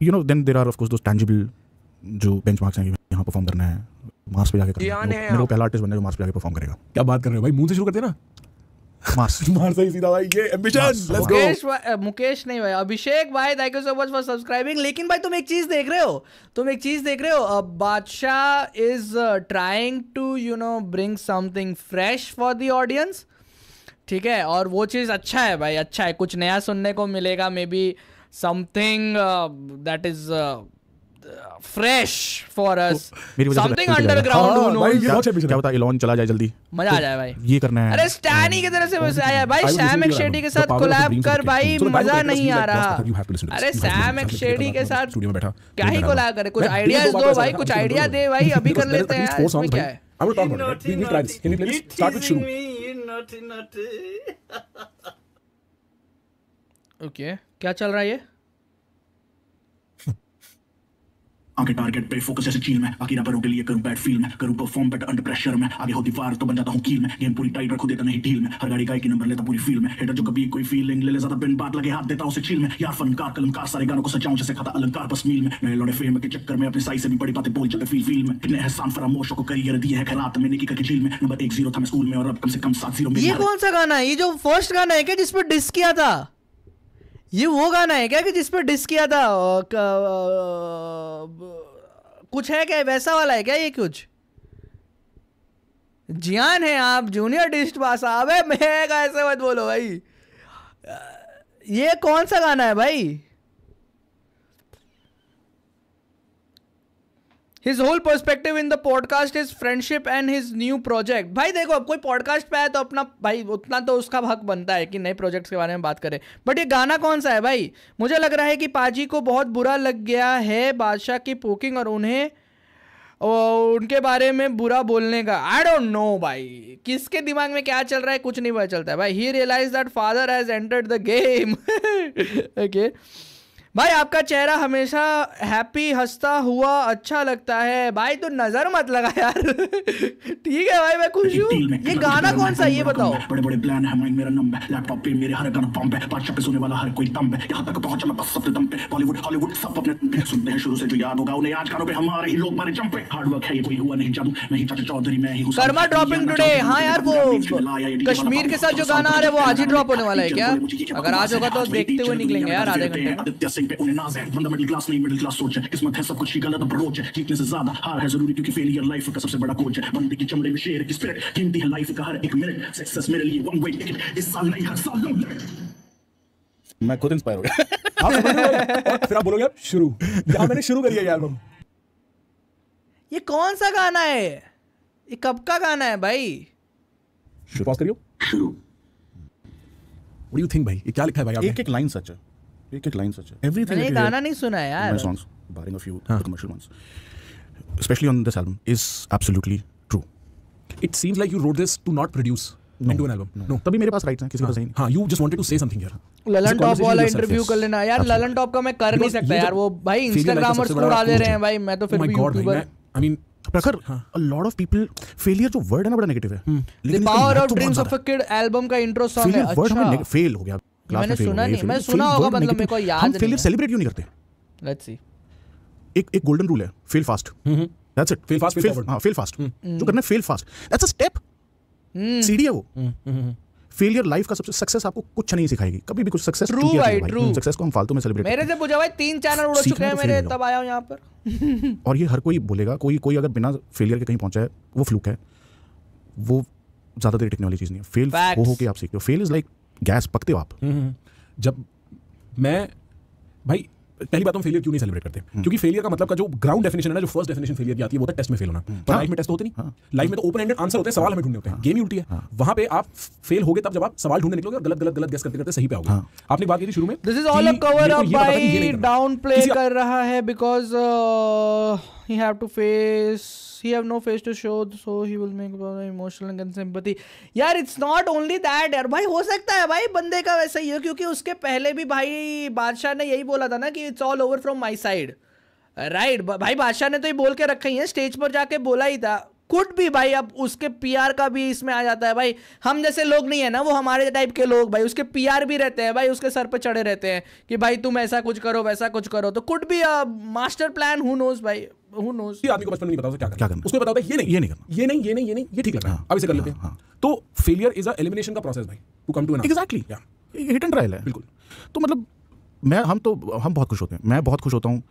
you know then there are of course those tangible जो बेंचमार्क्स हैं यहाँ परफॉर्म करना है मार्स पे जाके करना है मेरा पहला आर्टिस्ट बनना है जो मार्स पे जाके परफॉर्म करेगा क्या बात कर रहे हो भाई मुंह से शुरू करते ना मारता *laughs* मुकेश नहीं भाई अभिषेक भाई thank you so much for subscribing लेकिन भाई तुम एक चीज देख रहे हो तुम एक चीज देख रहे हो Badshah is trying to you know bring something fresh for the audience ठीक है और वो चीज़ अच्छा है भाई अच्छा है कुछ नया सुनने को मिलेगा maybe something that is fresh for us something underground who knows क्या बता इलोन चला जाए जल्दी मजा आ जाए भाई तो ये करना है अरे स्टैनी की तरफ से बस आया भाई सैम तो शेडी के साथ कोलैब कर भाई मजा नहीं आ रहा अरे सैम शेडी के साथ स्टूडियो में बैठा क्या ही कोलैब करे कुछ आइडियाज दो भाई कुछ आइडिया दे भाई अभी कर लेते हैं क्या है I will talk about it We need plans. Can you please start with शुरू ओके क्या चल रहा है ये? आगे टारगेट पे फोकस ऐसे चील में बाकी रबरों के लिए करूं बैट फील में करूं परफॉर्म बेट अंडर प्रेशर में आगे हो दीवार तो बन जाता हूं कील में गेम पूरी टाइट रखो देता नहीं डील में हर गाड़ी का एक नंबर लेता पूरी फील में हेडर जो कभी कोई फीलिंग ले ले ज्यादा बिन बात लगे हाथ देता उसे चील में यार फनकार कलमकार सारे गानों को सजाऊं जैसे खाता अलंकार बस मील में नए लौड़े फेम के चक्कर में अपने साइज से भी बड़ी बातें बोल जाते फील फील में कितने एहसान फरामोश को करियर दिए है खैरात मैंने की करके जेल में नंबर 1 जीरो था मैं स्कूल में और अब कम से कम 7 जीरो में ये कौन सा गाना है ये जो फर्स्ट गाना है क्या जिस पर डिस किया था ये वो गाना है क्या कि जिसपे डिस किया था कुछ है क्या वैसा वाला है क्या ये कुछ जियान है आप जूनियर डिस्ट पास अबे मैं कैसे मत बोलो भाई ये कौन सा गाना है भाई his whole perspective in the podcast is friendship and his new project भाई देखो अब कोई पॉडकास्ट पे आया तो अपना भाई उतना तो उसका हक बनता है कि नए प्रोजेक्ट्स के बारे में बात करें बट ये गाना कौन सा है भाई मुझे लग रहा है कि पाजी को बहुत बुरा लग गया है बादशाह की पोकिंग और उन्हें उनके बारे में बुरा बोलने का आई डोंट नो भाई किसके दिमाग में क्या चल रहा है कुछ नहीं पता चलता है भाई he realize that father has entered the game okay भाई आपका चेहरा हमेशा हैप्पी हंसता हुआ अच्छा लगता है भाई तो नजर मत लगा यार *laughs* ठीक है भाई मैं खुश हूँ ये गाना कौन सा ये बताओ बड़े बड़े प्लान है मेरा नंबर लैपटॉप पे मेरे हर गाना पंप है बादशाह पे सोने वाला हर कोई दम है यहाँ तक पहुंचा मैं बस सबसे दम पे बॉलीवुड हॉलीवुड सब अपने सुनते हैं शुरू से जो याद होगा उन्हें आज गानों पे हमारे ही लोग मारे जंप पे हार्ड वर्क है ये कोई हुआ नहीं जादू मैं ही चाचा चौधरी मैं ही शर्मा ड्रॉपिंग टुडे हां यार वो कश्मीर के साथ जो गाना आ रहा है वो आज ही ड्रॉप होने वाला है क्या अगर आज होगा तो देखते हुए निकलेंगे यार आधे घंटे दिल पे उन्हें नाज है बंदा मिडिल क्लास नहीं मिडिल क्लास सोच है किस्मत है सब कुछ ही गलत अप्रोच है जीतने से ज्यादा हार है जरूरी क्योंकि फेलियर लाइफ का सबसे बड़ा कोच है बंदे की चमड़े में शेर की स्पिरिट कीमती है लाइफ का हर एक मिनट सक्सेस मेरे लिए वन वे टिकट इस साल नहीं हर साल नो मैं खुद इंस्पायर हो गया आप हाँ, फिर आप बोलोगे शुरू यहां मैंने शुरू करी है एल्बम ये कौन सा गाना है ये कब का गाना है भाई शुरू पॉज करियो शुरू व्हाट डू यू थिंक भाई ये क्या लिखा है भाई एक एक लाइन सच है एक एक लाइन सच है एवरीथिंग मैंने गाना नहीं सुना है यार my songs barring a few commercial ones especially on this album is absolutely true it seems like you wrote this to not produce no, into an album no, तभी मेरे पास राइट्स हैं किसी के पास हाँ, नहीं हां you just wanted to say something यार ललन टॉप वाला इंटरव्यू कर लेना यार ललन टॉप का मैं कर नहीं सकता यार वो भाई इंस्टाग्रामर्स को उड़ा दे रहे हैं भाई मैं तो फिर oh भी YouTuber I mean Prakhar a lot of people failure जो वर्ड है ना बड़ा नेगेटिव है हम्म। लेकिन power of dreams of a kid album का इंट्रो सॉन्ग है अच्छा फेल हो गया मैंने सुना नहीं सुना होगा मतलब मेरे को याद फेलियर सेलिब्रेट क्यों नहीं करते लेट्स सी एक एक गोल्डन रूल है fail fast that's it fail fast हां फेल फास्ट जो करना है fail fast that's a step सीढ़ी है वो फेलियर हम्म, लाइफ हम्म, हम्म। का सबसे सक्सेस आपको कुछ नहीं सिखाएगी कभी भी कुछ सक्सेस ट्रू भाई ट्रू सक्सेस hmm, को हम फालतू में सेलिब्रेट मेरे से पूछा भाई तीन चैनल उड़ चुके हैं मेरे तब आया हूं यहां पर *laughs* और ये हर कोई बोलेगा कोई कोई अगर बिना फेलियर के कहीं पहुंचा है वो फ्लूक है वो ज्यादा देर चीज नहीं है फेल हो हो के आप सीखते हो फेल इज लाइक गैस पकते हो आप हम्म, हम्म, हम्म। जब मैं भाई पहली बात तो हम फेलियर क्यों नहीं सेलिब्रेट करते क्योंकि फेलियर का मतलब का जो ग्राउंड डेफिनेशन है ना जो फर्स्ट डेफिनेशन फेलियर की आती है वो था तो टेस्ट में फेल होना पर लाइफ हाँ। में टेस्ट तो होते नहीं हाँ। लाइफ में तो ओपन एंडेड आंसर होते हैं सवाल हमें ढूंढने होते हैं गेम हाँ। ही उल्टी है हाँ। वहां पे आप फेल हो गए तब जब आप सवाल ढूंढने निकलोगे गलत गलत गलत गैस करते करते सही पे आओगे हाँ। आपने बात की थी शुरू में this is all a cover up by downplay कर रहा है because he have to face he have no face to show so he will make emotional and sympathy यार it's not only that यार भाई हो सकता है भाई बंदे का वैसा ही हो क्योंकि उसके पहले भी भाई बादशाह ने यही बोला था ना कि it's all over from my side right भाई बादशाह ने तो ये बोल के रखा ही है स्टेज पर जाके बोला ही था कुड भी भाई अब उसके पीआर का भी इसमें आ जाता है भाई हम जैसे लोग नहीं है ना वो हमारे टाइप के लोग भाई उसके पीआर भी रहते हैं भाई उसके सर पे चढ़े रहते हैं कि भाई तुम ऐसा कुछ करो वैसा कुछ करो तो कुड भी अब मास्टर प्लान हु नोज भाई हु नोज आदमी को बचपन में नहीं पता तो क्या क्या करना उसको बताओ है ये नहीं ये नहीं करना ये नहीं ये नहीं ये नहीं ये ठीक लग रहा है हाँ, अब इसे कर हाँ, लेते हैं हाँ। तो फेलियर इज अ एलिमिनेशन का प्रोसेस भाई to come to exactly hit and trial है बिल्कुल तो मतलब मैं हम तो हम बहुत खुश होते हैं मैं बहुत खुश होता हूँ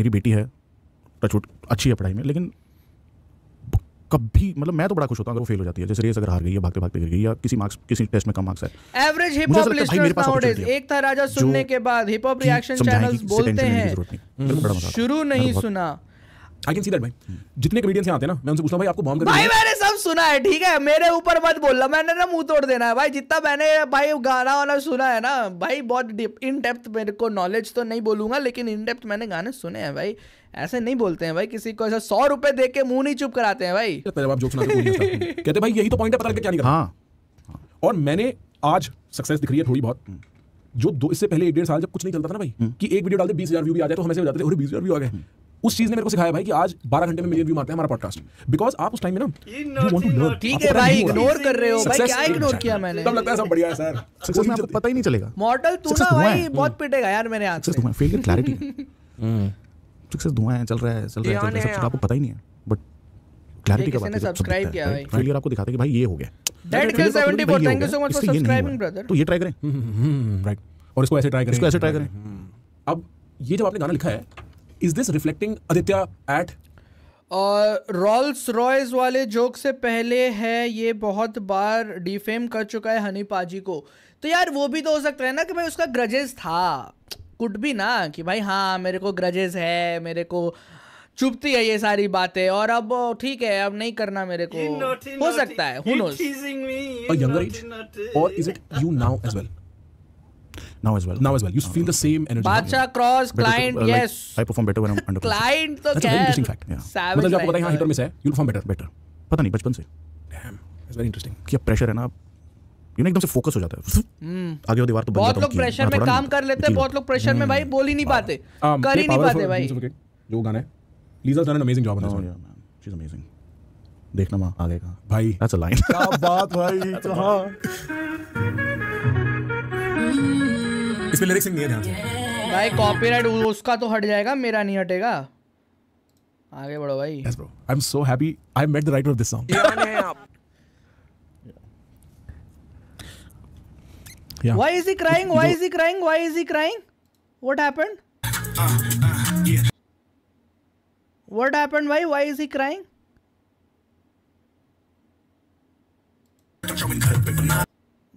मेरी बेटी है टचवुड अच्छी है पढ़ाई में लेकिन कभी मतलब मैं तो बड़ा खुश होता हूँ अगर वो फेल हो जाती है जैसे रेस अगर हार गई है भागते भागते गिर गई या किसी मार्क्स किसी टेस्ट में कम मार्क्स है average hip hop listeners nowadays एक था राजा सुनने के बाद हिप हॉप रिएक्शन चैनल्स बोलते हैं हम्म, शुरू नहीं सुना आई कैन सी दैट भाई जितने कॉमेडियंस आते हैं ना मैं उनसे पूछता हूं भाई आपको बॉम्ब कर भाई मैंने सब सुना है ठीक है मेरे ऊपर मत बोलना मैंने ना मुंह तोड़ देना है भाई जितना मैंने भाई गाना वाला सुना है ना भाई बहुत डीप इन डेप्थ मेरे को नॉलेज तो नहीं बोलूंगा लेकिन इन डेप्थ मैंने गाने सुने हैं भाई ऐसे नहीं बोलते हैं भाई किसी को ऐसा सौ रुपए दे के मुंह नहीं चुप कराते हैं भाई सुना *laughs* कहते भाई यही तो पॉइंट है पता क्या नहीं हाँ और मैंने आज सक्सेस दिख रही है थोड़ी बहुत जो दो इससे पहले एक डेढ़ साल जब कुछ नहीं चलता था ना भाई हम्म। कि एक वीडियो डाल दे बीस हजार व्यू भी आ जाए तो हमें जाते थे और बीस हजार व्यू आ गए हम्म। उस चीज ने मेरे को सिखाया भाई कि आज बारह घंटे में मिलियन व्यू मारते हैं हमारा पॉडकास्ट बिकॉज आप उस टाइम में ना यू वांट टू लर्न ठीक है भाई इग्नोर कर रहे हो भाई क्या इग्नोर किया मैंने तब लगता है सब बढ़िया है सर सक्सेस में आपको पता ही नहीं चलेगा मॉडल तू ना भाई बहुत पिटेगा यार मैंने आज सक्सेस फेलियर क्लैरिटी सक्सेस धुआं है चल रहा है चल रहा है चल रहा है सब आपको पता ही नहीं है बट क्लैरिटी का बात है सब्सक्राइब किया भाई फेलियर आपको दिखाते हैं कि भाई ये हो गया dead kill 74 thank you so much for subscribing brother तो ये ट्राई करें राइट हम्म, हम्म, और इसको ऐसे ट्राई करें इसको ऐसे ट्राई करें हम्म, अब ये जब आपने गाना लिखा है is this reflecting Aditya at Rolls Royce वाले जोक से पहले है ये बहुत बार डिफेम कर चुका है हनी पाजी को तो यार वो भी तो हो सकता है ना कि भाई उसका ग्रजेस था कुट भी ना कि भाई हाँ मेरे को ग्रजेस है मेरे को चुपती है ये सारी बातें और अब ठीक है अब नहीं करना मेरे को हो सकता है who knows now as well now as well now as well you feel the same energy बादशाह I perform better when I'm under pressure. client am That's a very interesting fact. Yeah. मतलब आपको पता है हां हिटर में से है यू परफॉर्म बेटर पता नहीं बचपन से डैम इट्स वेरी इंटरेस्टिंग क्या प्रेशर है ना आप यू एकदम से फोकस हो जाता है हम्म। आगे वो दीवार तो बहुत लोग प्रेशर हाँ, में काम कर लेते हैं बहुत लोग प्रेशर में भाई बोल ही नहीं पाते हम्म। कर ही हाँ, नहीं पाते भाई जो गाना है Lisa done an amazing job on this she is amazing देखना मां आगे का भाई दैट्स अ लाइन क्या बात भाई कहां इसमें लिरिक्स नहीं है ध्यान से भाई कॉपीराइट उसका तो हट जाएगा मेरा नहीं हटेगा आगे बढ़ो भाई yes bro I am so happy I met the writer of this song Yeah. Why is he crying? Why is he crying? Why is he crying? What happened? What happened? Why? Why is he crying?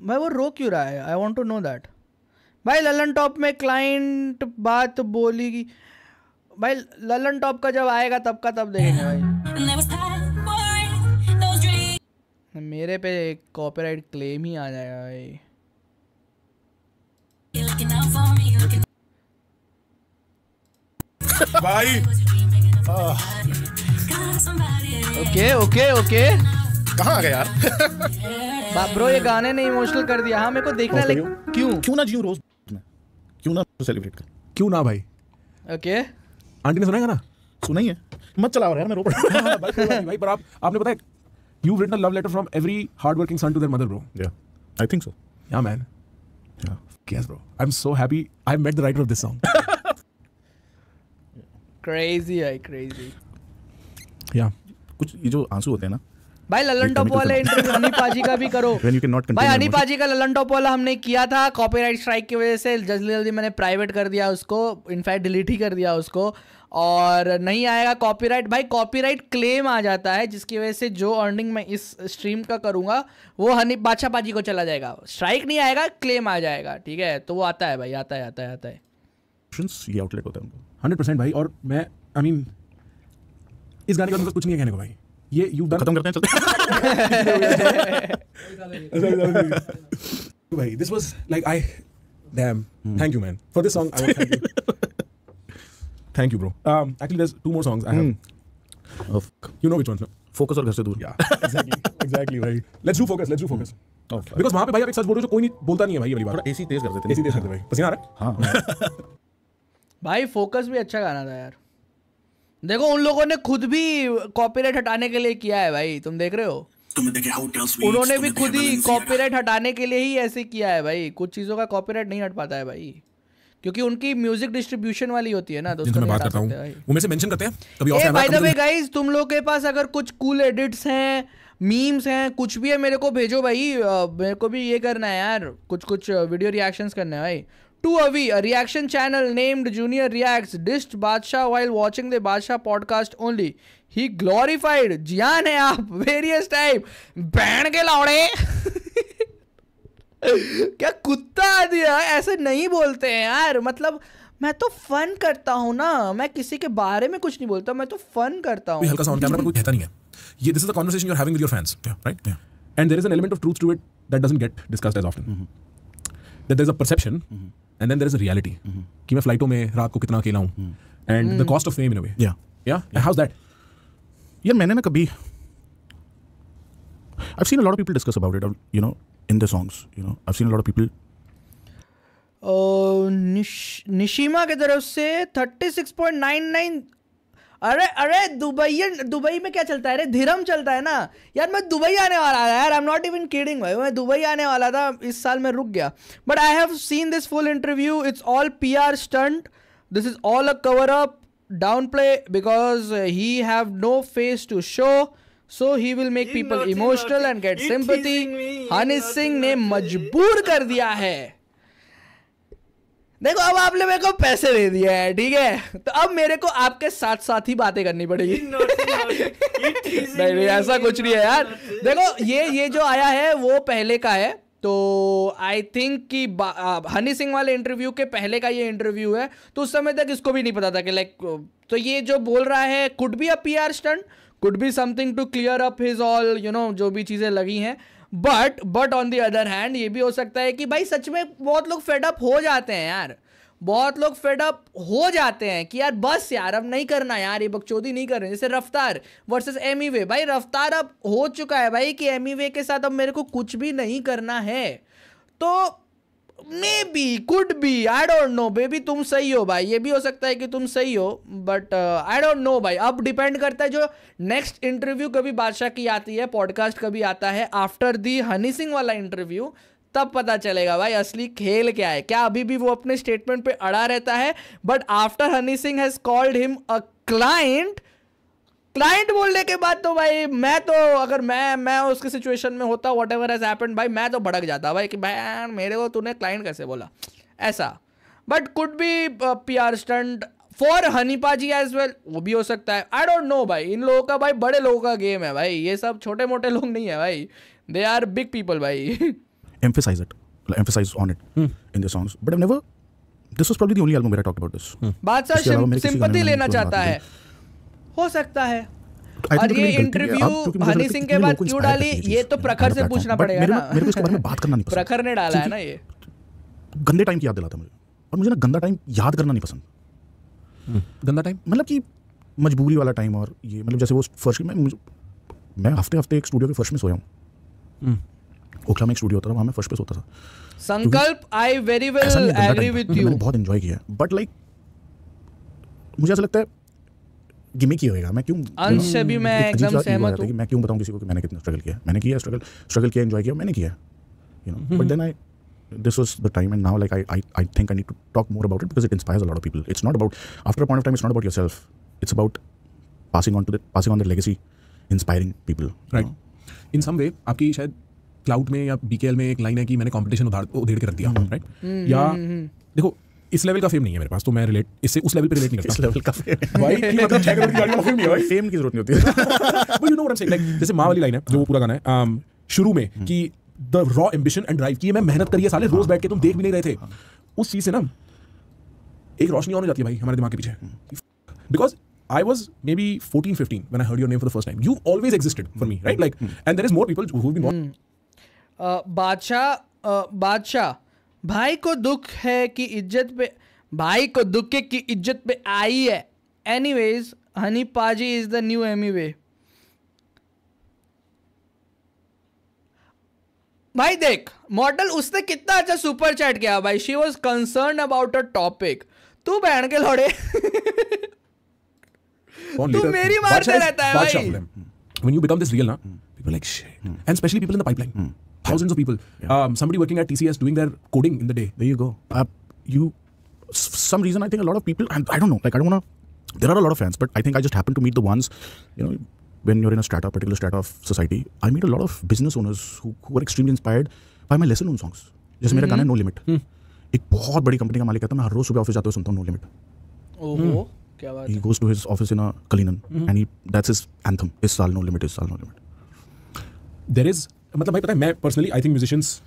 भाई वो रो क्यों रहा है I want to know that भाई ललन टॉप में क्लाइंट बात बोली भाई ललन टॉप का जब आएगा तब का तब देखेंगे भाई मेरे पे कॉपीराइट क्लेम ही आ जाएगा भाई भाई ओके ओके ओके कहाँ गया यार *laughs* बाप ब्रो ये गाने ने इमोशनल कर दिया हाँ मेरे को देखना लग क्यों क्यों ना जीऊँ रोज क्यों ना सेलिब्रेट कर क्यों ना भाई ओके आंटी ने सुनाएगा ना सुना ही है मत चलाओ यार मैं रो पड़ा हाँ, भाई पर आप आपने पता है you written a love letter from every hardworking son to their mother, bro. Yeah, I think so yeah man Yes, bro. I'm so happy I met the writer of this song. *laughs* crazy, I crazy. Yeah. कुछ ये जो आंसू होते हैं ना भाई ललन टॉप वाले इंटरव्यू हनी पाजी का भी करो *laughs* भाई हनी पाजी का ललन टॉप वाला हमने किया था कॉपीराइट स्ट्राइक की वजह से जल्दी जल्दी मैंने प्राइवेट कर दिया उसको इनफैक्ट डिलीट ही कर दिया उसको और नहीं आएगा कॉपीराइट भाई कॉपीराइट क्लेम आ जाता है जिसकी वजह से जो अर्निंग मैं इस स्ट्रीम का करूंगा वो हनी बादशाह पाजी को चला जाएगा स्ट्राइक नहीं आएगा क्लेम आ जाएगा ठीक है तो वो आता है भाई आता है आता है आता है ये आउटलेट होता है उनको हंड्रेड परसेंट भाई और मैं आई मीन इस गाने का तो कुछ नहीं है कहने को भाई ये यू तो खत्म करते हैं भाई this was like I damn thank you man for this song I thank you bro actually there two more songs I have you know which one focus और घर से दूर या एग्जैक्टली भाई let's do focus let's do focus because वहां पे भाई आप एक सच बोल रहे हो कोई नहीं बोलता नहीं है भाई ये वाली बात एसी तेज कर देते हैं एसी तेज कर दे भाई पसीना आ रहा है हां *laughs* भाई फोकस भी अच्छा गाना था यार देखो उन लोगों ने खुद भी कॉपीराइट हटाने के लिए किया है भाई तुम देख रहे हो उन्होंने भी खुद ही कॉपीराइट हटाने के लिए ही ऐसे किया है भाई कुछ चीज़ों का कॉपीराइट नहीं हट पाता है भाई क्योंकि उनकी म्यूजिक डिस्ट्रीब्यूशन वाली होती है ना दोस्तों मैं बात करता हूं वो में से मेंशन करते हैं कभी off by the way guys तुम लोग के पास अगर कुछ कूल एडिट्स हैं मीम्स हैं कुछ भी है मेरे को भेजो भाई मेरे को भी ये करना है यार कुछ कुछ वीडियो रिएक्शंस करना है भाई टू अवी a reaction channel named Junior Reacts, dissed Badshah while watching the Badshah podcast only. He glorified Jian है आप वेरियस टाइप बैंड के लौड़े क्या कुत्ता दिया ऐसे नहीं बोलते हैं यार मतलब मैं तो फन करता हूँ ना मैं किसी के बारे में कुछ नहीं बोलता मैं तो फन करता हूँ हल्का साउंड ऑन कैमरा कोई कहता नहीं है ये this is the conversation you are having with your fans right and there is an element of truth to it that doesn't get discussed as often that there is a perception and then there is a reality कि मैं फ्लाइटों में रात को कितना अकेला हूँ and the cost of fame in a way yeah yeah house that यार मैंने ना कभी I've seen a lot of people discuss about it, you know, in the songs. You know, I've seen a lot of people. निशिमा की तरफ से 36.99 अरे अरे दुबई दुबई में क्या चलता है अरे धीरम चलता है ना यार मैं दुबई आने वाला था यार I am not even kidding भाई मैं दुबई आने वाला था इस साल में रुक गया but I have seen this full interview it's all P R stunt this is all a cover up downplay because he have no face to show so he will make people emotional and get sympathy Honey Singh ने मजबूर कर दिया है देखो अब आपने मेरे को पैसे दे दिए हैं ठीक है तो अब मेरे को आपके साथ साथ ही बातें करनी पड़ेगी *laughs* नहीं नहीं ऐसा कुछ नहीं है यार देखो ये ये जो आया है वो पहले का है तो आई थिंक कि हनी सिंह वाले इंटरव्यू के पहले का ये इंटरव्यू है तो उस समय तक इसको भी नहीं पता था कि लाइक तो ये जो बोल रहा है could be a P R stunt could be something to clear up his all you know जो भी चीज़ें लगी हैं but but on the other hand ये भी हो सकता है कि भाई सच में बहुत लोग फेडअप हो जाते हैं यार बहुत लोग फेडअप हो जाते हैं कि यार बस यार अब नहीं करना यार ये बकचोदी नहीं कर रहे जैसे रफ्तार वर्सेस एम वे भाई रफ्तार अब हो चुका है भाई कि एम वे के साथ अब मेरे को कुछ भी नहीं करना है तो maybe could be I don't know baby तुम सही हो भाई ये भी हो सकता है कि तुम सही हो बट आई डोंट नो भाई अब डिपेंड करता है जो नेक्स्ट इंटरव्यू कभी बादशाह की आती है पॉडकास्ट कभी आता है आफ्टर दी हनी सिंह वाला इंटरव्यू तब पता चलेगा भाई असली खेल क्या है क्या अभी भी वो अपने स्टेटमेंट पे अड़ा रहता है but after Honey Singh has called him a client client बोलने के बाद तो भाई मैं तो अगर मैं मैं उसकी सिचुएशन में होता वट एवर एज हैपन भाई मैं तो भड़क जाता भाई कि भाई मेरे को तूने क्लाइंट कैसे बोला ऐसा but could be P R stunt for Honeypa ji as well वो भी हो सकता है आई डोंट नो भाई इन लोगों का भाई बड़े लोगों का गेम है भाई ये सब छोटे मोटे लोग नहीं है भाई दे आर बिग पीपल भाई emphasize it emphasize on it in the songs but I never this was probably the only album where I talk about this Badshah sympathy लेना चाहता है हो सकता है और तो ये इंटरव्यू हनी सिंह के बाद क्यों डाली ये तो प्रखर से पूछना पड़ेगा ना बात करना नहीं प्रखर ने डाला है ना ये गंदे टाइम की याद दिलाता मुझे और मुझे ना गंदा टाइम याद करना नहीं पसंद हम्म। गंदा टाइम मतलब कि मजबूरी वाला टाइम और ये मतलब जैसे वो फर्श में मैं हफ्ते हफ्ते एक स्टूडियो के फर्श में सोया हूँ हम्म। ओखला में एक स्टूडियो होता था वहाँ मैं फर्श पे सोता था Sankalp I very well agree with you बहुत एंजॉय किया बट लाइक मुझे ऐसा लगता है गिमिकी होएगा मैं क्यों अंश से भी मैं एकदम सहमत हूं मैं क्यों बताऊं किसी को कि मैंने कितना स्ट्रगल किया मैंने किया स्ट्रगल स्ट्रगल किया एंजॉय किया मैंने किया you know but then I this was the time and now like I I think I need to talk more about it because it inspires a lot of people it's not about after point of time it's not about yourself it's about passing on to the passing on the legacy inspiring people right in some way आपकी शायद क्लाउड में या बीकेएल में एक लाइन है कि मैंने कंपटीशन उधार उधेड़ के रख दिया राइट हम्म। हम्म, या हम्म, देखो इस लेवल का फेम नहीं है मेरे पास तो मैं रिलेट इससे उस लेवल पे रिलेट नहीं करता इस लेवल का फेम भाई की मतलब 6 करोड़ की गाड़ी का फेम नहीं है भाई *laughs* फेम की जरूरत नहीं होती but you know what I am saying like जैसे मां वाली लाइन है जो वो पूरा गाना है um, शुरू में हम्म। कि the raw ambition and drive की मैं मेहनत करिए साले रोज हाँ। बैठ के तुम देख भी नहीं रहे थे हाँ। उस चीज से ना एक रोशनी और जाती है भाई हमारे दिमाग के पीछे because hmm. I was maybe 14, 15 when I heard your name for the first time. You always existed for me, right? Hmm. like, mm. and there is more people who've been. Mm. Uh, Badshah, uh, Badshah भाई को दुख है कि इज्जत पे भाई को दुख है कि इज्जत पे आई है any anyways Honey paaji is the new Emiway भाई देख मॉडल उसने कितना अच्छा सुपर चैट किया भाई she was concern about a topic तू बहन के लौड़े तू मेरी मारते रहता है भाई when you become this real na people like shit hmm. and especially people in the pipeline hmm. thousands of people. Yeah. Um, somebody working at TCS doing their coding in the day. There you go. Uh, you, some reason I think a lot of people, and I don't know, like I don't want to, there are a lot of fans, but I think I just happen to meet the ones, you know, when you're in a strata, particular strata of society, I meet a lot of business owners who, who are extremely inspired by my lesser known songs. Just मेरा गाना नो लिमिट एक बहुत बड़ी कंपनी का मालिक कहता है मैं हर रोज सुबह ऑफिस जाते हुए सुनता हूँ नो लिमिट ओहो hmm. क्या बात he goes to his office in Cullinan and that's anthem इस साल नो लिमिट इस साल नो लिमिट इज मतलब भाई पता है मैं personally I think musicians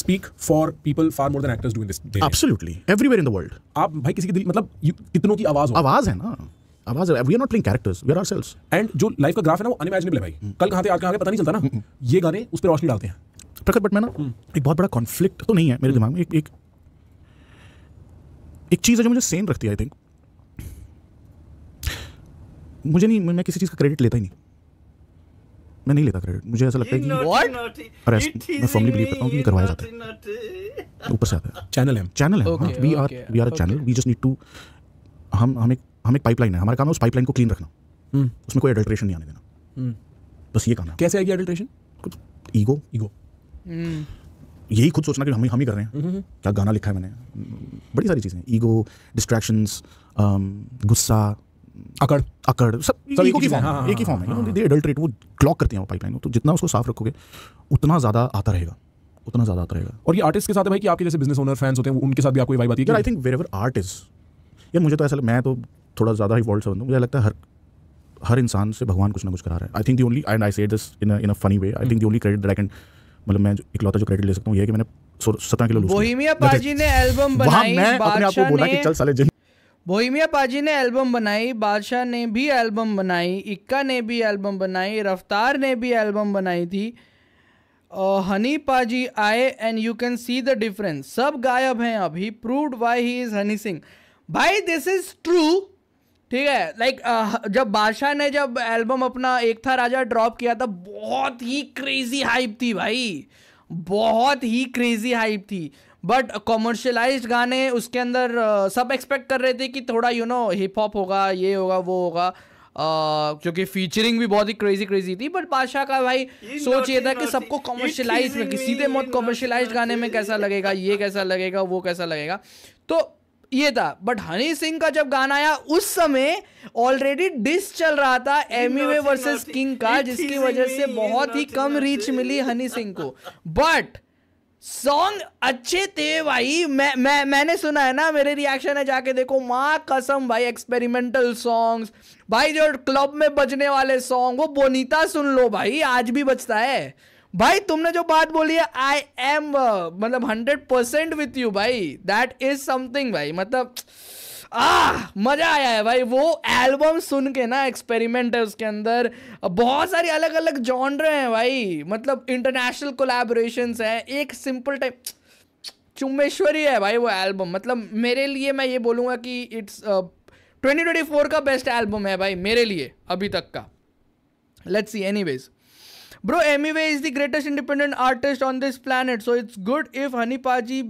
speak for people far more than actors doing this absolutely everywhere in the world आप भाई किसी की दिल मतलब कितनों की आवाज हो आवाज है ना आवाज है we are not playing characters we are ourselves and जो लाइफ का ग्राफ है ना वो अनइमेजिनेबल है भाई हम्म। कल कहां थे आज कहां गए पता नहीं चलता ना हम्म। ये गाने उस पे रोशनी डालते हैं प्रकट बट मैं ना हम्म। एक बहुत बड़ा कॉन्फ्लिक्ट तो नहीं है मेरे दिमाग में एक एक एक चीज़ है जो मुझे सेम रखती है आई थिंक मुझे नहीं मैं किसी चीज़ का क्रेडिट लेता ही नहीं मैं नहीं लेता क्रेडिट मुझे ऐसा लगता है कि अरेस्ट मैं फर्मली बिलीव करता हूँ कि ये करवाया जाता है ऊपर से आता है चैनल है चैनल है we are we are a channel we just need to हम हम एक हम एक पाइपलाइन है हमारा काम है उस पाइपलाइन को क्लीन रखना hmm. उसमें कोई एडल्ट्रेशन नहीं आने देना hmm. बस ये काम है कैसे आएगी एडल्ट्रेशन ईगो ईगो यही खुद सोचना कि हम हम ही कर रहे हैं mm-hmm. क्या गाना लिखा है मैंने बड़ी सारी चीज़ें ईगो डिस्ट्रैक्शंस गुस्सा अकड़ अकड़ सब, सब एक ही फॉर्म हाँ, एक ही फॉर्म है दे हाँ, हाँ। एडल्ट्रेट वो ब्लॉक करती हैं वो पाइपलाइन तो जितना उसको साफ रखोगे उतना ज़्यादा आता रहेगा उतना ज़्यादा आता रहेगा और ये आर्टिस्ट के साथ भाई कि आपके जैसे बिजनेस ओनर फैंस होते हैं उनके साथ भी आपको वाइब आती I think wherever art is यार मुझे तो ऐसा मैं तो थोड़ा ज़्यादा ही वर्ल्ड समझता हूँ मुझे लगता है हर हर इंसान से भगवान कुछ ना कुछ करा रहा है I think the only and I say this in in a funny way I think the only credit that I can मतलब मैं इकलौता जो क्रेडिट ले सकता हूँ ये कि मैंने सत्रह किलो बोहिमिया पाजी ने एल्बम बनाई मैं अपने आप को बोला कि चल साले जिम बोहिमिया पाजी ने एल्बम बनाई बादशाह ने भी एल्बम बनाई इक्का ने भी एल्बम बनाई रफ्तार ने भी एल्बम बनाई थी हनी पाजी आए and you can see the difference सब गायब हैं अब he proved why he is Honey Singh भाई दिस इज़ ट्रू ठीक है लाइक like, uh, जब बादशाह ने जब एल्बम अपना एक था राजा ड्रॉप किया था बहुत ही क्रेजी हाइप थी भाई बहुत ही क्रेजी हाइप थी बट कॉमर्शलाइज गाने उसके अंदर uh, सब एक्सपेक्ट कर रहे थे कि थोड़ा यू नो हिप हॉप होगा ये होगा वो होगा क्योंकि फीचरिंग भी बहुत ही क्रेजी क्रेजी थी बट बादशाह का भाई सोच ये था कि सबको कॉमर्शलाइज में सीधे मौत कॉमर्शलाइज गाने में कैसा लगेगा ये कैसा लगेगा वो कैसा लगेगा तो ये था बट हनी सिंह का जब गाना आया उस समय ऑलरेडी डिस चल रहा था एम वे वर्सेस किंग का जिसकी वजह से बहुत ही कम रीच मिली हनी सिंह को बट सॉन्ग अच्छे थे भाई मैं मैं मैंने सुना है ना मेरे रिएक्शन है जाके देखो माँ कसम भाई एक्सपेरिमेंटल सॉन्ग्स भाई जो क्लब में बजने वाले सॉन्ग वो बोनीता सुन लो भाई आज भी बजता है भाई तुमने जो बात बोली है आई एम मतलब हंड्रेड परसेंट विथ यू भाई दैट इज समथिंग भाई मतलब आ मजा आया है भाई वो एल्बम सुन के ना एक्सपेरिमेंट है उसके अंदर बहुत सारी अलग अलग जॉनर हैं भाई मतलब इंटरनेशनल कोलेबोरेशन है एक सिंपल टाइप चुम्बेश्वरी है भाई वो एल्बम मतलब मेरे लिए मैं ये बोलूँगा कि इट्स ट्वेंटी ट्वेंटी फोर का बेस्ट एल्बम है भाई मेरे लिए अभी तक का let's see anyways bro Emiway is the greatest independent artist on this planet so it's good if Honey paaji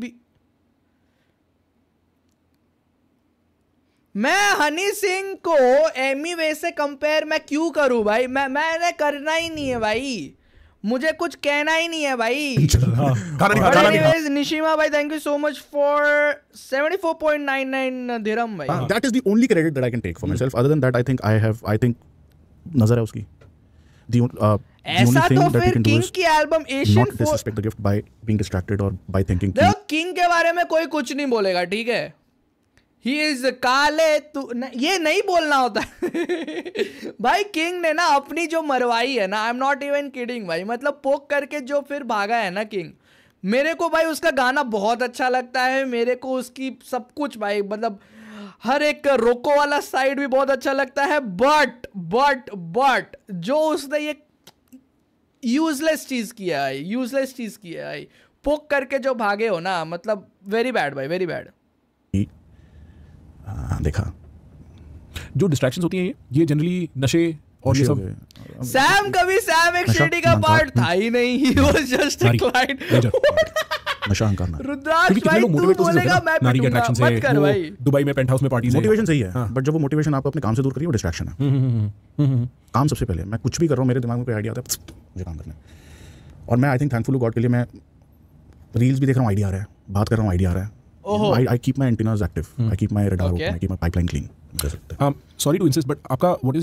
मैं हनी सिंह को एमी वे से कंपेयर मैं क्यों करूं भाई मैं मैंने करना ही नहीं है भाई मुझे कुछ कहना ही नहीं है भाई एनीवेज *laughs* हाँ, निशिमा भाई thank you so much for 74.99 dirham भाई that is the only credit that I can take for myself other than that I think I have I think नजर है उसकी uh, ऐसा तो फिर किंग की एल्बम एशियन not किंग के बारे में कोई कुछ नहीं बोलेगा ठीक है ही इज काले तू ये नहीं बोलना होता *laughs* भाई किंग ने ना अपनी जो मरवाई है ना I am not even kidding भाई मतलब पोक करके जो फिर भागा है ना किंग मेरे को भाई उसका गाना बहुत अच्छा लगता है मेरे को उसकी सब कुछ भाई मतलब हर एक रोको वाला साइड भी बहुत अच्छा लगता है बट बट बट जो उसने ये यूजलेस चीज़ किया है यूजलेस चीज़ किया है पोक करके जो भागे हो ना मतलब वेरी बैड भाई वेरी बैड हाँ, देखा जो डिस्ट्रैक्शंस होती हैं ये ये जनरली नशे और ये सब सैम कभी सैम एक शेडी का पार्ट था ही नहीं he was just a client नशा करना रुद्राक्ष भाई तू तो बोलेगा मैं नारी के अट्रैक्शन से दुबई में पेंटहाउस में पार्टी मोटिवेशन सही है बट हाँ। जब वो मोटिवेशन आपको अपने काम से दूर करिए वो डिस्ट्रैक्शन है हम्म, हम्म, हम्म, काम सबसे पहले मैं कुछ भी कर रहा हूँ मेरे दिमाग में कोई आइडिया आता है मुझे काम करना और मैं आई थिंक थैंकफुल गॉड के लिए मैं रील्स भी देख रहा हूँ आइडिया आ रहा है बात कर रहा हूँ आइडिया आ रहा है ओहो is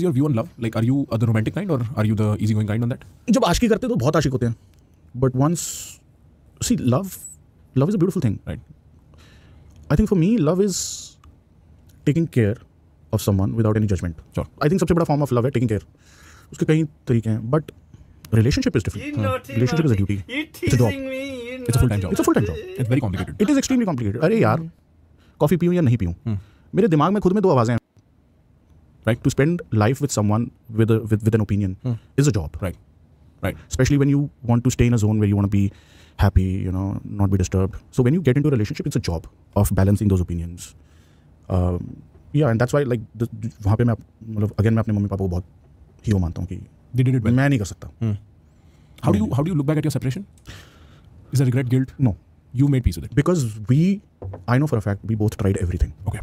your view love like are you the romantic you the easy going kind on that जब आशिकी करते तो बहुत आशिक होते हैं but once see love love is a beautiful thing right I think for me love is taking care of someone without any judgement I think सबसे बड़ा फॉर्म ऑफ लव है टेकिंग केयर उसके कई तरीके हैं but relationship is different relationship is duty it's job it's full time job it's full time job it's very complicated it is extremely complicated अरे यार कॉफी पीऊँ या नहीं पीऊँ मेरे दिमाग में खुद में दो आवाज़ें हैं right to spend life with someone with with with an opinion is a job right right specially when you want to stay in a zone where you want be happy you know not be disturb so when you get into relationship it's a job of balancing those opinions या एंड दैट्स वाई लाइक वहाँ पे मैं मतलब अगेन मैं अपने मम्मी पापा को बहुत ही वो मानता हूँ कि मैं नहीं कर सकता how do you how do you look back at your separation Is there regret, guilt? No. You made peace with it. Because we, I know for a fact, we both tried everything. Okay.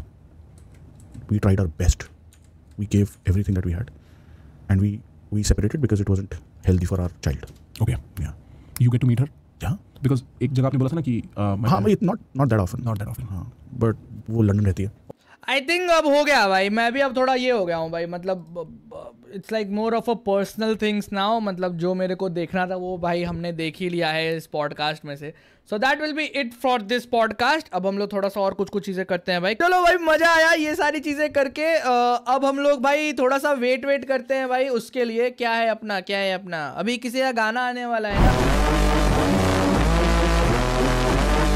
We tried our best. We gave everything that we had. And we, we separated because it wasn't healthy for our child. Okay. Yeah. You get to meet her? Yeah. Because. एक जगह आपने बोला था ना कि uh, हाँ it not not that often not that I think अब हो गया भाई मैं भी अब थोड़ा ये हो गया हूँ भाई मतलब it's like more of a personal things now मतलब जो मेरे को देखना था वो भाई हमने देख ही लिया है इस पॉडकास्ट में से so that will be it for this podcast अब हम लोग थोड़ा सा और कुछ कुछ चीज़ें करते हैं भाई चलो भाई मज़ा आया ये सारी चीज़ें करके अब हम लोग भाई थोड़ा सा वेट वेट करते हैं भाई उसके लिए क्या है अपना क्या है अपना अभी किसी का गाना आने वाला है ना